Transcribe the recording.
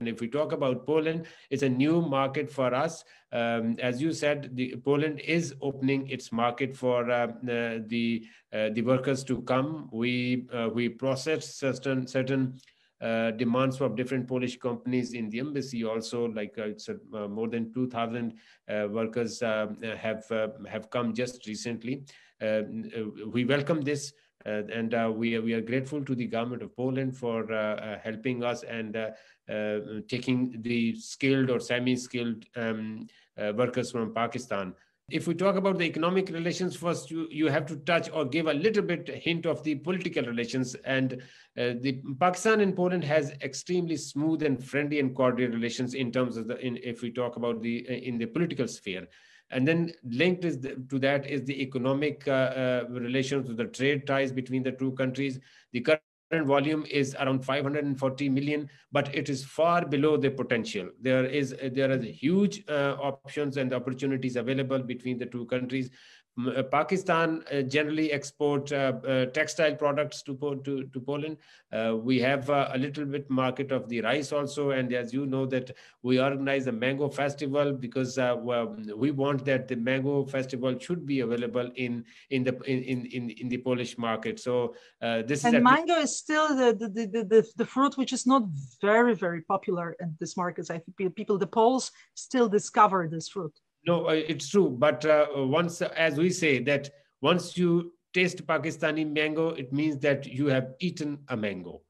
And if we talk about Poland, it's a new market for us. Um, as you said, the, Poland is opening its market for uh, the the uh, workers to come. We uh, we process certain certain uh, demands from different Polish companies in the embassy. Also, like uh, it's uh, uh more than 2,000 uh, workers um, have have come just recently. Um, we welcome this. and we, are, we are grateful to the government of Poland for helping us and taking the skilled or semi-skilled um, workers from Pakistan if we talk about the economic relations first, you, you have to touch or give a little bit hint of the political relations. And uh, the Pakistan and Poland has extremely smooth and friendly and cordial relations in terms of the in, if we talk about the uh, in the political sphere. And then linked the, to that is the economic uh, uh, relations the trade ties between the two countries, the current volume is around 540 million, but it is far below the potential. There is there are huge uh, options and opportunities available between the two countries. Uh, Pakistan uh, generally export uh, textile products to, to, to Poland. we have a little bit market of the rice also. And as you know that we organize a mango festival because um, we want that the mango festival should be available in, in, the, in, in, in the Polish market. So this and is- And mango is still the, the, the, the, the fruit which is not very, very popular in this market. I think people, the Poles still discover this fruit. No, uh, it's true. But uh, once, as we say, that once you taste Pakistani mango, it means that you have eaten a mango.